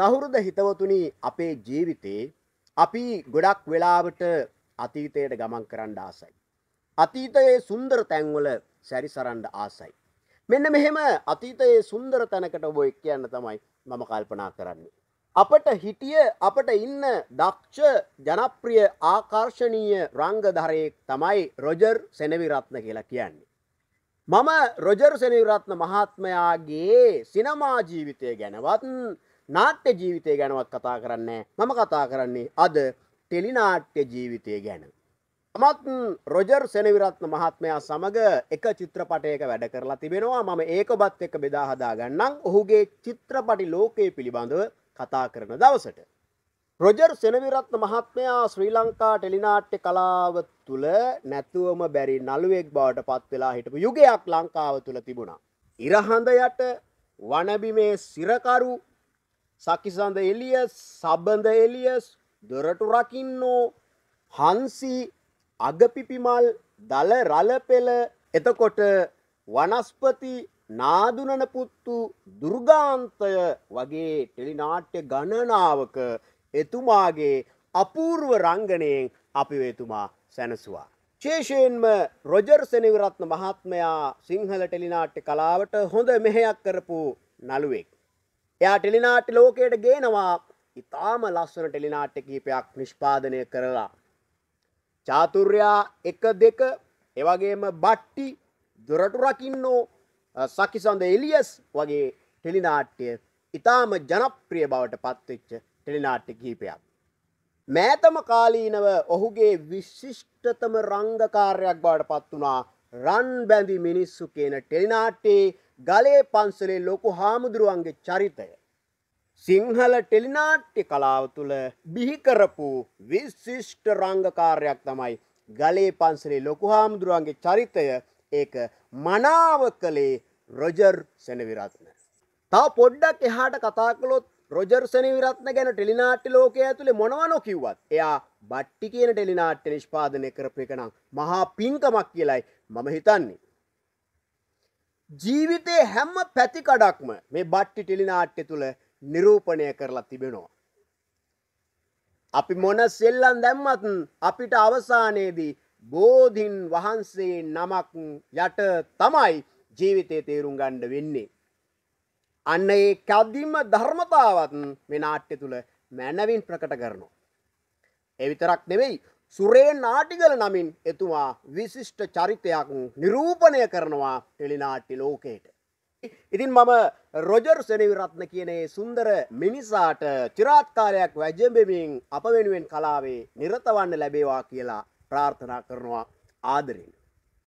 සහුරුද හිතවතුනි අපේ ජීවිතේ අපි ගොඩක් වෙලාවට අතීතයට ගමන් කරන්න ආසයි. අතීතයේ සුන්දර තැන්වල සැරිසරන්ඩ ආසයි. මෙන්න මෙහෙම අතීතයේ සුන්දර තැනකට බොයි කියන්න තමයි මම කල්පනා කරන්නේ. අපට හිටිය අපට ඉන්න දක්ෂ ජනප්‍රිය ආකර්ශණීය රංගධරයෙක් තමයි රොජර් සෙනවිරත්න කියලා කියන්නේ. මම රොජර් සෙනවිරත්න මහත්මයාගේ සිනමා ජීවිතය ගැනවත් නාට්‍ය ජීවිතය ගැනවත් කතා කරන්නේ මම කතා කරන්නේ අද ටෙලිනාට්‍ය ජීවිතය ගැන. මත් රොජර් සෙනවිරත්න මහත්මයා සමඟ එක චිත්‍රපටයක වැඩ කරලා තිබෙනවා මම ඒක බත් එක බෙදාහදා ගන්නම් ඔහුගේ චිත්‍රපටි ලෝකයේ පිළිබඳව කතා කරන දවසට. රොජර් සෙනවිරත්න මහත්මයා ශ්‍රී ලංකා ටෙලිනාට්‍ය කලාව තුළ නැතුවම බැරි නළුවෙක් බවට පත්වෙලා හිටපු යුගයක් ලංකාව තුළ තිබුණා. ඉරහඳ යට වනබිමේ සිරකරු සකිසඳ එලිය සබඳ එලියස් දොරටු රකින්නෝ හන්සි අගපිපිමල් දල රලපෙළ එතකොට වනස්පති නාදුනන පුත්තු දුර්ගාන්තය වගේ ටෙලිනාට්‍ය ගණනාවක එතුමාගේ අපූර්ව රංගනයෙන් අපි වෙතුමා සැනසුවා. චේෂයෙන්ම රොජර් සෙනවිරත්න මහත්මයා සිංහල ටෙලිනාට්‍ය කලාවට හොඳ මෙහෙයක් කරපු නළුවෙක්. එයා ටෙලිනාට්‍ය ලෝකයට ගේනවා ඉතාම ලස්සන ටෙලිනාට්‍ය කීපයක් නිෂ්පාදනය කරලා. චාතුර්යා එක දෙක එවගේම බට්ටි දුරටු රකින්නෝ සකිසඳ එලියස් වගේ ටෙලිනාට්‍ය ඉතාම ජනප්‍රිය බවට පත්වෙච්ච ටෙලිනාට්‍ය කීපයක්. මෑතම කාලීනව ඔහුගේ විශිෂ්ටතම රංගකාරයක් බවට පත් වනා රන් බැඳි මිනිස්සු කියන ටෙලිනාට්ටේ ගලේ පන්සලේ ලොකු හාමුදුරුවන්ගේ චරිතය. සිංහල ටෙලිනාට්‍ය කලාව තුළ බිහිකරපු විශිෂ්ට රංගකාරයක් තමයි ගලේ පන්සලේ ලොකු හාමුදුරුවන්ගේ චරිතය ඒක මනාව කළේ රොජර් සැනවිරත්න. තව පොඩ්ඩක් එහාට කතා කළොත් රොජර් සැනවිරත්න ගැන ටෙලිනාට්‍ය ලෝකය ඇතුළේ මොනවනො කිව්වත් එයා බට්ටි කියන ටෙලිනාට්‍ය නිෂ්පාදනය කරපු එක නම් මහා පින්කමක් කියලයි මම හිතන්නේ. ජීවිතයේ හැම්ම පැතිකඩක්ම මේ බට්ටි ටෙලිනාට්‍ය තුළ නිරූපණය කරලා තිබෙනවා. අපි මොන සෙල්ලන් දැම්මත් අපිට අවසානයේදී බෝධින් වහන්සේ නමක් යට තමයි ජීවිතය තේරුම් ගණ්ඩ වෙන්නේ. අන්න ඒ කදිම ධර්මතාවත් මේ නාට්‍ය තුළ මැනවින් ප්‍රකට කරනවා. එවිතරක් නෙවෙයි සුරේ නාටිගල නමින් එතුමා විශිෂ්ට චරිතයක් නිරූපණය කරනවා ටෙලිනාටි ලෝකයට. ඉතින් මම රොජර් සෙනවිරත්න කියනේ සුන්දර මිනිසාට චිරාත්කාලයක් වැජඹෙමින් අප වෙනුවෙන් කලාවේ නිරතවන්න ලැබේවා කියලා ප්‍රාර්ථනා කරනවා ආදරෙන්.